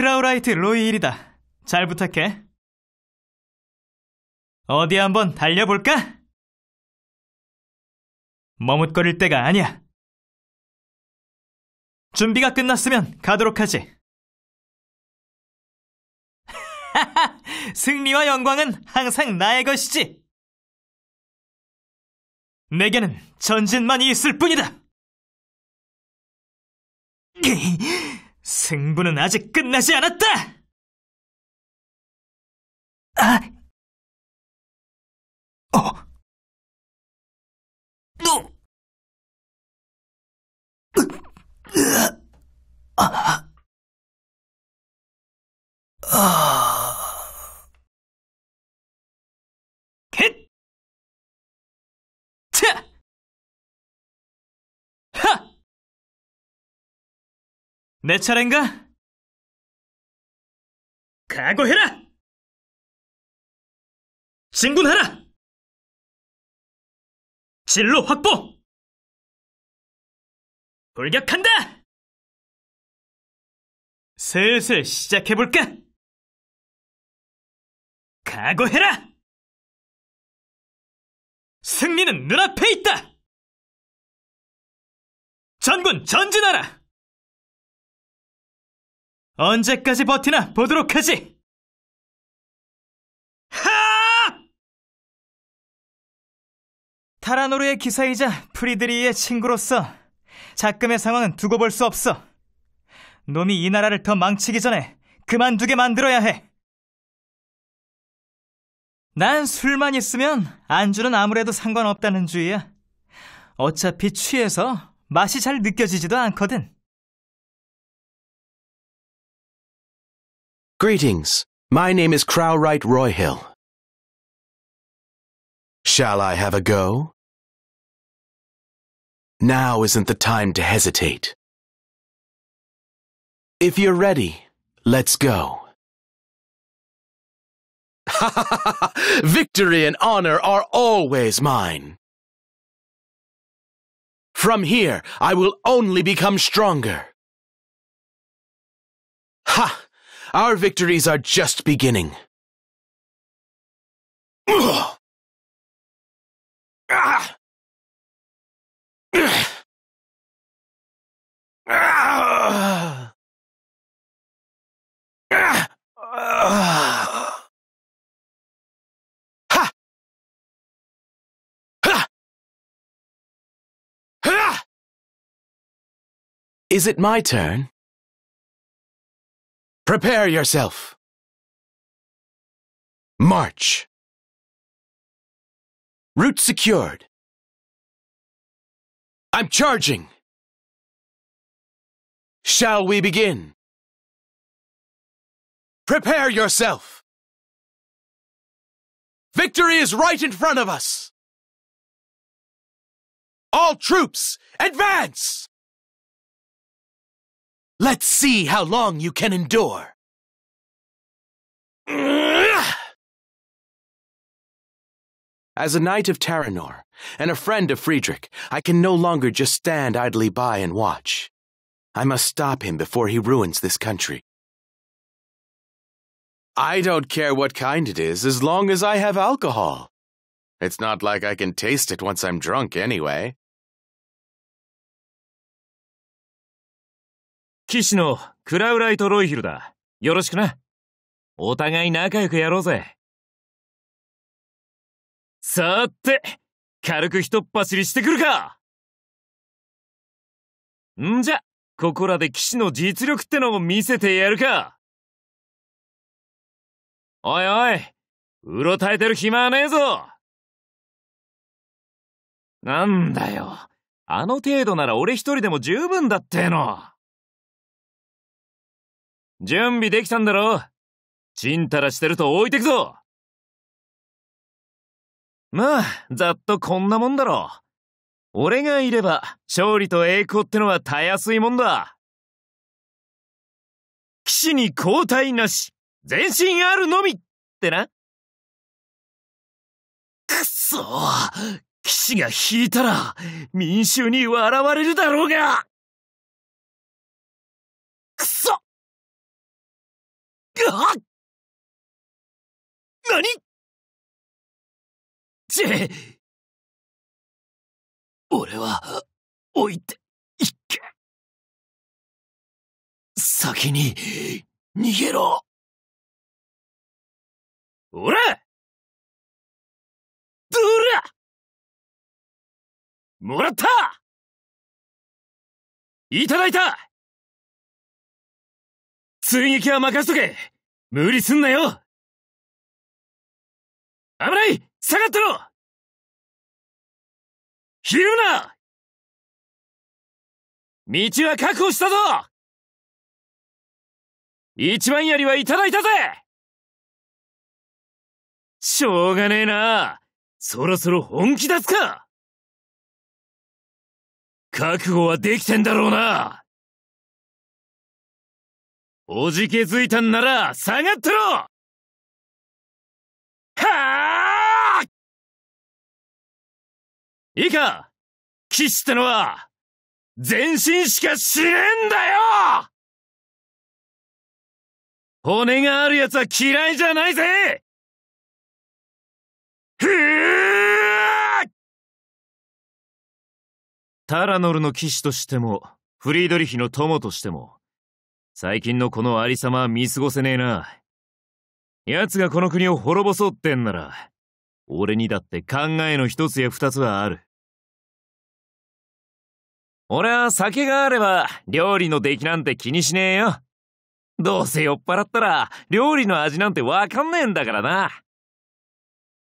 크라우라이트 로이일이다. 잘 부탁해. 어디 한번 달려볼까? 머뭇거릴 때가 아니야. 준비가 끝났으면 가도록 하지. 승리와 영광은 항상 나의 것이지. 내게는 전진만이 있을 뿐이다. 승부는 아직 끝나지 않았다! 아! 어! 너! 아! 아! 아. 내 차례인가? 각오해라! 진군하라! 진로 확보! 돌격한다! 슬슬 시작해볼까? 각오해라! 승리는 눈앞에 있다! 전군 전진하라! 언제까지 버티나 보도록 하지! 하! 타라노르의 기사이자 프리드리의 친구로서 작금의 상황은 두고 볼 수 없어. 놈이 이 나라를 더 망치기 전에 그만두게 만들어야 해. 난 술만 있으면 안주는 아무래도 상관없다는 주의야. 어차피 취해서 맛이 잘 느껴지지도 않거든. Greetings. My name is Crowright Royhill. Shall I have a go? Now isn't the time to hesitate. If you're ready, let's go. Victory and honor are always mine. From here, I will only become stronger. Ha! Our victories are just beginning. Is it my turn? Prepare yourself. March. Route secured. I'm charging. Shall we begin? Prepare yourself. Victory is right in front of us. All troops, advance! Let's see how long you can endure. As a knight of Terranor and a friend of Friedrich, I can no longer just stand idly by and watch. I must stop him before he ruins this country. I don't care what kind it is, as long as I have alcohol. It's not like I can taste it once I'm drunk, anyway. 騎士のクラウライト・ロイヒルだ。よろしくな。お互い仲良くやろうぜ。さーて、軽く一っ走りしてくるかんじゃ、ここらで騎士の実力ってのを見せてやるかおいおい、うろたえてる暇はねえぞなんだよ、あの程度なら俺一人でも十分だっての。準備できたんだろちんたらしてると置いてくぞまあ、ざっとこんなもんだろう。俺がいれば、勝利と栄光ってのはたやすいもんだ。騎士に交代なし、全身あるのみってな。くそ騎士が引いたら、民衆に笑われるだろうが何チェ俺は、置いて、いっけ。先に、逃げろ。俺どらもらったいただいた追撃は任せとけ無理すんなよ危ない下がってろひるな道は確保したぞ一番槍はいただいたぜしょうがねえな。そろそろ本気出すか覚悟はできてんだろうなおじけづいたんなら下がってろはあいいか騎士ってのは、全身しかしねえんだよ骨がある奴は嫌いじゃないぜふータラノルの騎士としても、フリードリヒの友としても、最近のこのありさまは見過ごせねえな。奴がこの国を滅ぼそうってんなら、俺にだって考えの一つや二つはある。俺は酒があれば料理の出来なんて気にしねえよ。どうせ酔っ払ったら料理の味なんてわかんねえんだからな。